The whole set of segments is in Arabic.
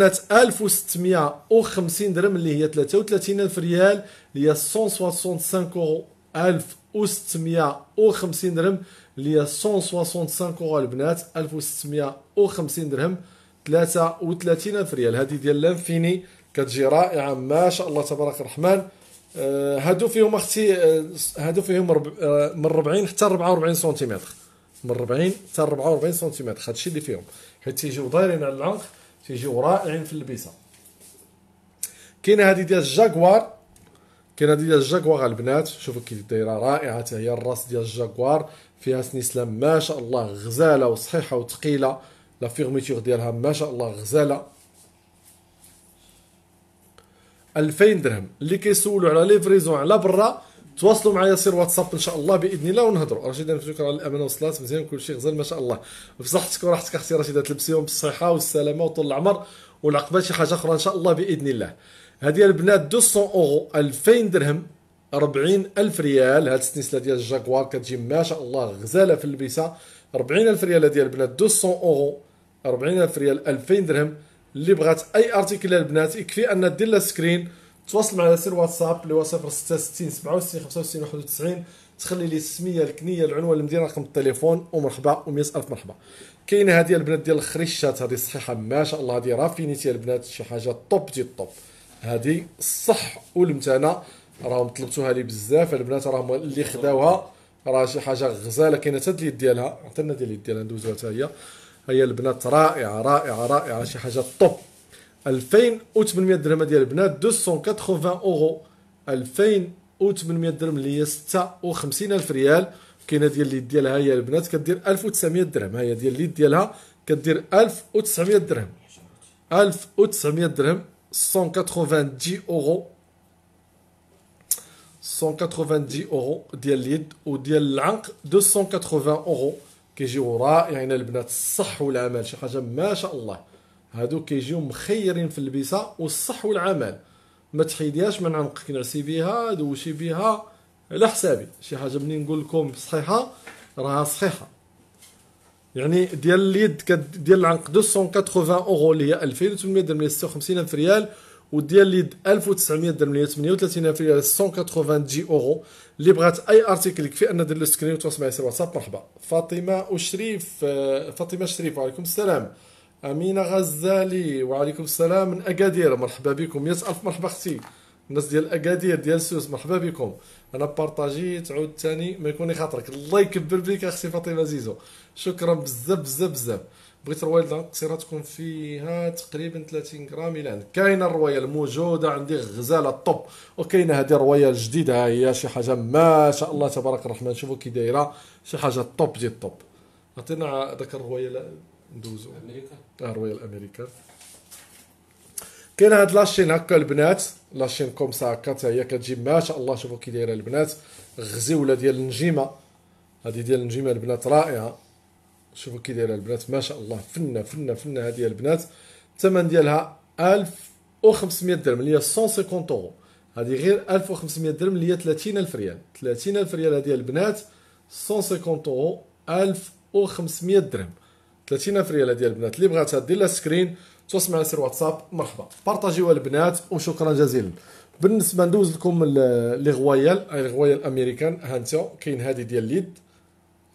كانت 1650 درهم اللي هي 33000 ريال اللي هي 165 اورو 1650 درهم اللي هي 165 اورو البنات 1650 درهم 33000 ريال هذه ديال لانفيني كتجي رائعه ما شاء الله تبارك الرحمن آه، هادو فيهم اختي آه، هادو فيهم آه، من 40 حتى 44 سنتيمتر من 40 حتى 44 سنتيمتر هادشي اللي فيهم حيت تيجيو دايرين على العنق تيجيو رائعين في اللبسه كاينه هذه ديال الجاكوار كاينه هذه ديال الجاكوار البنات شوفوا كي دايره رائعه حتى هي الراس ديال الجاكوار فيها سنيسلام ما شاء الله غزاله وصحيحه وثقيله لا فيرميتور ديالها ما شاء الله غزاله 2000 درهم اللي كيسولوا على ليفريزون على برا تواصلوا معايا سير واتساب ان شاء الله باذن الله ونهضروا رشيده شكرا على الامانه وصلات مزيان شيء غزال ما شاء الله بصحتك وراحتك اختي رشيده تلبسيهم بالصحه والسلامه وطول العمر والعقبه شي حاجه اخرى ان شاء الله باذن الله هذه البنات 200 اورو 2000 درهم 40 الف ريال هاد السلسله ديال الجاكوار كتجي ما شاء الله غزاله في اللبسه 40 الف ريال هذه البنات 200 اورو 40 الف ريال 2000 درهم اللي بغات اي ارتيكل البنات يكفي ان دير لها سكرين تواصل معنا على سير واتساب اللي هو 066 67 65 91 تخلي لي السميه الكنيه العنوان المدينه رقم التليفون ومرحبا و100 الف مرحبا كاينه هذه البنات ديال الخريشات هذه صحيحه ما شاء الله هذه رافينيتي البنات شي حاجه طوب دي طوب هذه الصح والمتانه راهم طلبتوها لي بزاف البنات راهم اللي خداوها راه شي حاجه غزاله كاينه حتى اليد ديالها عطينا ديال اليد ديالها ندوزوها حتى هي هي البنات رائعه رائعه رائعه شي حاجه طوب 2800 درهم ديال البنات 280 اورو 2800 درهم اللي هي 56 الف ريال كاينه ديال اليد ديالها هي البنات كدير 1900 درهم هي ديال اليد ديالها كدير 1900 درهم 1900 درهم 180 دي اورو 190 اورو ديال اليد وديال العنق 280 اورو كيجيو رائعين البنات الصح والعمل شي حاجه ما شاء الله هادو كيجيو مخيرين في اللبسه والصح والعمل ما تحيدياش من عنقك نرسي بها دوشي بها على حسابي شي حاجه منين نقول لكم صحيحه راها صحيحه يعني ديال اليد ديال العنق 280 اورو اللي هي 2800 درهم 56 الف ريال وديال اليد 1900 درهم 38 الف ريال 180 جي اورو اللي بغات اي ارتيكل كفي ان دير لو سكرين وتواصل معي على الواتساب مرحبا فاطمه وشريف فاطمه شريف وعليكم السلام أمينة غزالي وعليكم السلام من أكادير مرحبا بكم يس ألف مرحبا أختي الناس ديال أكادير ديال سوس مرحبا بكم أنا بارطاجيت عود تاني ما يكون خاطرك الله يكبر بك أختي فاطمة زيزو شكرا بزاف بزاف بزاف بغيت رويال قصيرة تكون فيها تقريبا 30 غرام إلى عندك كاينة الرويال موجوده عندي غزالة الطب وكاينة هذه الرواية جديده ها هي شي حاجة ما شاء الله تبارك الرحمن شوفوا كي دايرة شي حاجة الطب ديال الطب عطينا ذاك الرويال ندوزو امريكا اه رويال امريكان كاين هاد لاشين هكا البنات لاشين كوم سا هكا حتى هي كتجي ما شاء الله شوفوا كي دايره البنات غزيوله ديال النجيمه هادي ديال النجيمه البنات رائعه شوفوا كي دايره البنات ما شاء الله فنه فنه فنه هذه البنات الثمن ديالها 1500 درهم اللي هي 150 اورو هادي غير 1500 درهم اللي هي 30000 ريال 30000 ريال هذه البنات 150 اورو 1500 درهم 30000 ريال ديال البنات اللي بغاتها دير لها سكرين توصل معنا سير واتساب مرحبا بارطاجيوها البنات وشكرا جزيلا بالنسبه ندوز لكم لي غوايال لي غوايال امريكان انت كاين هذه ديال اليد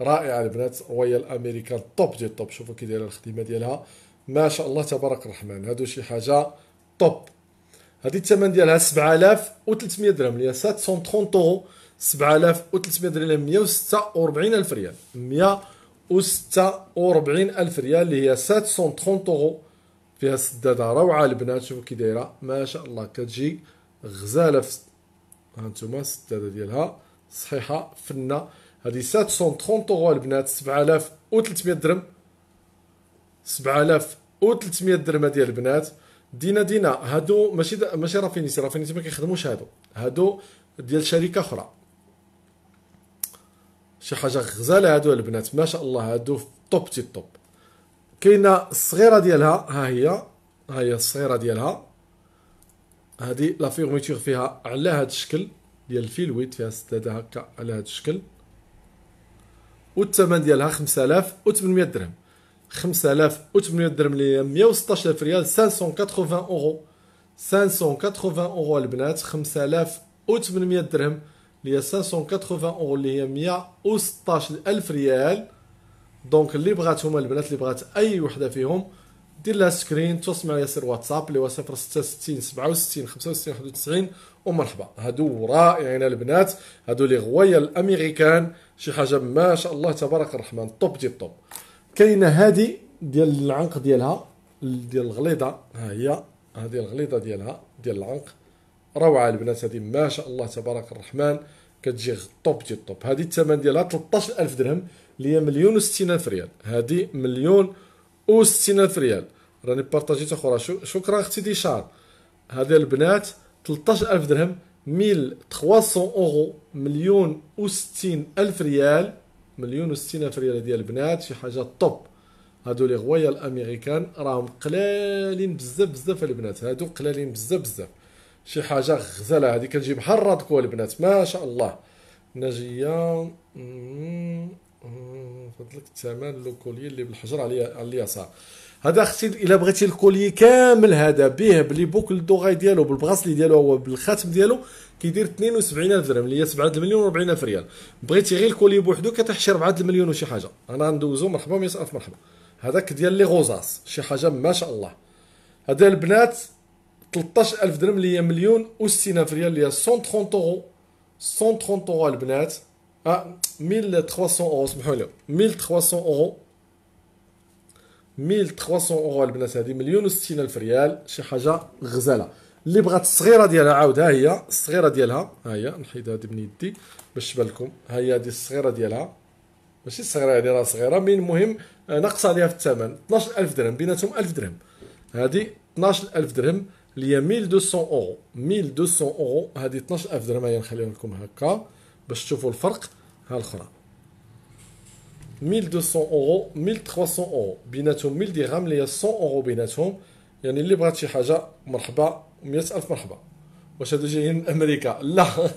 رائعه البنات رويال امريكان طوب ديال طوب شوفوا كي دايره الخدمه ديالها ما شاء الله تبارك الرحمن هادو شي حاجه طوب هذه الثمن ديالها 7300 درهم اللي هي 730 اورو 7300 درهم 146000 الف ريال 100 و 46 ألف ريال اللي هي 730 أورو فيها سدادة روعة البنات شوفوا كي دايرة ما شاء الله كتجي غزالة ها انتم السدادة ديالها صحيحة فنة هذه 730 أورو البنات 7300 درهم 7300 درهم ديال البنات دينا دينا هادو ماشي ماشي رافينيسي رافينيسي ما كيخدموش هادو هادو ديال شركة أخرى شي حاجه غزاله هادو البنات ما شاء الله هادو توب تي توب كاينه الصغيره ديالها ها هي ها هي الصغيره ديالها هادي لا فيغميتور فيها على هذا الشكل ديال الفيلويت فيها سداده هكا على هذا الشكل والثمن ديالها 5800 درهم 5800 درهم اللي هي 116000 ريال 580 اورو 580 اورو البنات 5800 درهم اللي هي 580 اورو اللي هي 116000 ريال دونك اللي بغات هما البنات اللي بغات اي وحده فيهم دير لها سكرين تواصل معايا سير واتساب اللي هو 066 67 65 91 ومرحبا هادو رائعين البنات هادو لي غوايا الامريكان شي حاجه ما شاء الله تبارك الرحمن طوب دي طوب كاينه هادي ديال العنق ديالها ديال الغليظه ها هي هادي الغليظه ديالها ديال العنق روعه البنات هذه ما شاء الله تبارك الرحمن كتجي طوب تي طوب هذه الثمن ديالها 13000 درهم اللي هي مليون و 60 الف ريال هذه مليون و 60 الف ريال راني بارطاجيت اخرى شكرا اختي ديشار هذه البنات 13000 درهم 1300 اورو مليون و60 الف ريال مليون و60 الف ريال ديال البنات شي حاجه طوب هادو لي غوايا الامريكان راهم قلالين بزاف بزاف البنات هادو قلالين بزاف بزاف شي حاجه غزاله هذه كتجي بحال رادكو البنات ما شاء الله نجيه فضلك الثمن لو كولي اللي بالحجر على اليسار هذا اختي الا بغيتي الكولي كامل هذا به بلي بوكل دوغاي ديالو بالبغاصلي ديالو هو بالخاتم ديالو كيدير 72000 درهم اللي هي 7 مليون و الف ريال بغيتي غير الكولي بوحدو كتحشر شي 4 مليون وشي حاجه انا غندوزو مرحبا 100000 مرحبا هذاك ديال لي غوزاس شي حاجه ما شاء الله هذا البنات 13000 درهم اللي هي مليون و60000 ريال اللي هي 130 اورو 130 اورو البنات اه 1300 اورو سمحوا لي 1300 اورو 1300 اورو البنات هذه مليون و60000 ريال شي حاجه غزاله اللي بغات الصغيره ديالها عاود ها هي الصغيره ديالها ها هي نحيد هذه من يدي باش تبان لكم ها هي هذه الصغيره ديالها ماشي صغيره هذه راه صغيره من المهم آه، نقص عليها في الثمن 12000 درهم بيناتهم 1000 درهم هذه 12000 درهم اللي هي 1200 اورو 1200 اورو هذه 12000 درهم هي نخليها لكم هكا باش تشوفوا الفرق ها الاخرى 1200 اورو 1300 اورو بيناتهم 1000 درهم اللي هي 100 اورو بيناتهم يعني اللي بغات شي حاجه مرحبا 100000 مرحبا واش هادو جايين من امريكا لا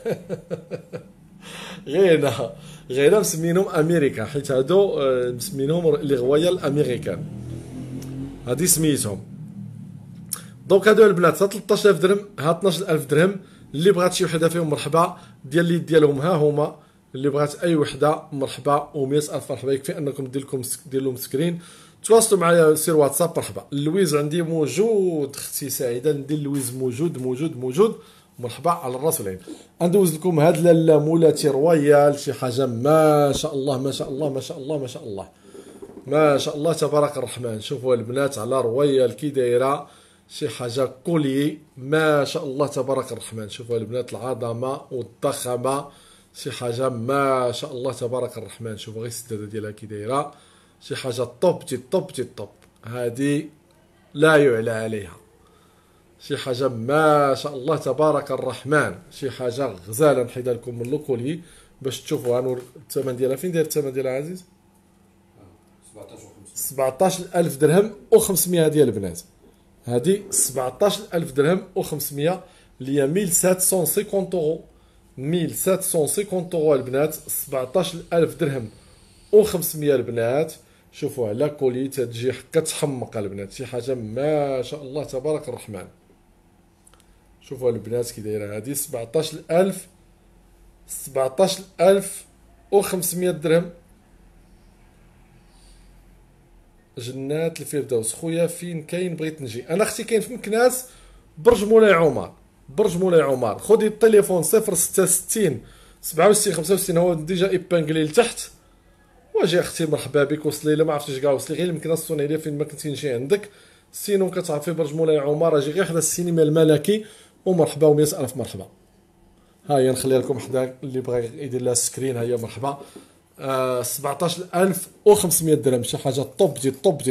غينا غينا مسمينهم امريكا حيت هادو آه، مسمينهم لي غوايا الامريكان هادي سميتهم دونك هادو البنات ها 13000 درهم ها 12000 درهم اللي بغات شي وحده فيهم مرحبا ديال اليد ديالهم ها هما اللي بغات اي وحده مرحبا و100 الف مرحبا يكفي انكم دير لكم دير لهم سكرين تواصلوا معايا سير واتساب مرحبا اللويز عندي موجود اختي سعيده ندير اللويز موجود موجود موجود مرحبا على الراس والعين ندوز لكم هاد لاله مولاتي رويال شي حاجه ما شاء الله ما شاء الله ما شاء الله ما شاء الله ما شاء الله تبارك الرحمن شوفوا البنات على رويال كي دايره شي حاجه كولي ما شاء الله تبارك الرحمن شوفوا البنات العظمه والضخمه شي حاجه ما شاء الله تبارك الرحمن شوفوا غير السداده ديالها كي دايره شي حاجه طوب تي طوب تي طوب هذه لا يعلى عليها شي حاجه ما شاء الله تبارك الرحمن شي حاجه غزاله نحيدها لكم من لوكولي باش تشوفوا غنور الثمن ديالها فين داير الثمن ديالها عزيز 17000 درهم و500 ديال البنات هادي 17000 درهم و500 اللي هي 1750 اورو 1750 اورو البنات 17000 درهم و500 البنات شوفوا على كولي تجي حكا تحمق البنات شي حاجه ما شاء الله تبارك الرحمن شوفوا البنات كي دايره هادي 17000 17000 و500 درهم جنات الفردوس خويا فين كاين بغيت نجي انا اختي كاين في مكناس برج مولاي عمر برج مولاي عمر خذي التليفون 066 67 65 هو ديجا ايبانكلي لتحت واجي اختي مرحبا بك وصلي لا ما عرفتش كاع وصلي غير المكناس السنيليه فين ما كنتي نجي عندك سينو كتعرفي برج مولاي عمر اجي غير حدا السينما الملكي ومرحبا و الف مرحبا ها هي نخليها لكم حدا اللي بغى يدير لها سكرين ها هي مرحبا 17500 آه، درهم شي حاجه طوب دي طوب دي